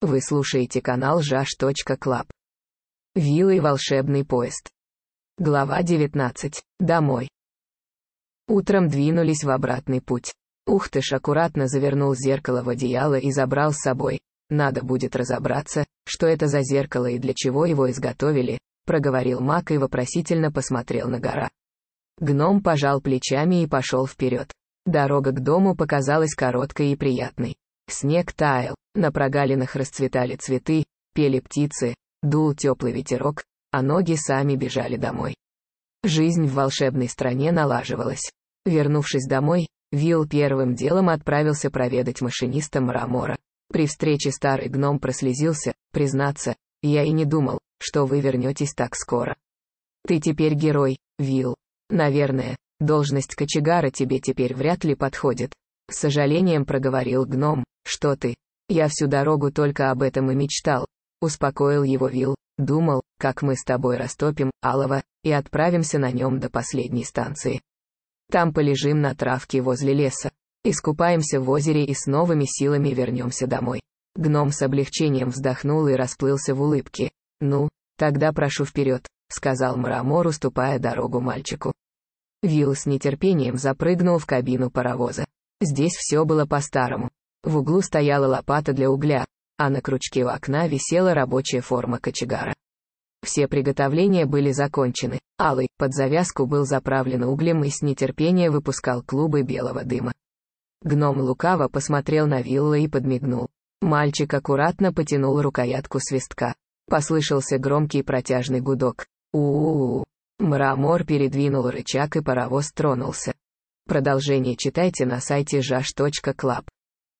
Вы слушаете канал ЖАШ.КЛАБ. Вилла и волшебный поезд. Глава 19. Домой. Утром двинулись в обратный путь. Ухтыш аккуратно завернул зеркало в одеяло и забрал с собой. Надо будет разобраться, что это за зеркало и для чего его изготовили, проговорил Мак и вопросительно посмотрел на гора. Гном пожал плечами и пошел вперед. Дорога к дому показалась короткой и приятной. Снег таял, на прогалинах расцветали цветы, пели птицы, дул теплый ветерок, а ноги сами бежали домой. Жизнь в волшебной стране налаживалась. Вернувшись домой, Вилл первым делом отправился проведать машиниста Марамора. При встрече старый гном прослезился, признаться, я и не думал, что вы вернетесь так скоро. Ты теперь герой, Вилл. Наверное, должность кочегара тебе теперь вряд ли подходит. С сожалением проговорил гном, что ты, я всю дорогу только об этом и мечтал. Успокоил его Вил. Думал, как мы с тобой растопим Алова и отправимся на нем до последней станции. Там полежим на травке возле леса. Искупаемся в озере и с новыми силами вернемся домой. Гном с облегчением вздохнул и расплылся в улыбке. «Ну, тогда прошу вперед», — сказал Мрамор, уступая дорогу мальчику. Вилл с нетерпением запрыгнул в кабину паровоза. Здесь все было по-старому. В углу стояла лопата для угля, а на крючке у окна висела рабочая форма кочегара. Все приготовления были закончены. Алый, под завязку был заправлен углем и с нетерпения выпускал клубы белого дыма. Гном лукаво посмотрел на вилла и подмигнул. Мальчик аккуратно потянул рукоятку свистка. Послышался громкий протяжный гудок. у у, -у. Мрамор передвинул рычаг и паровоз тронулся. Продолжение читайте на сайте jash.club.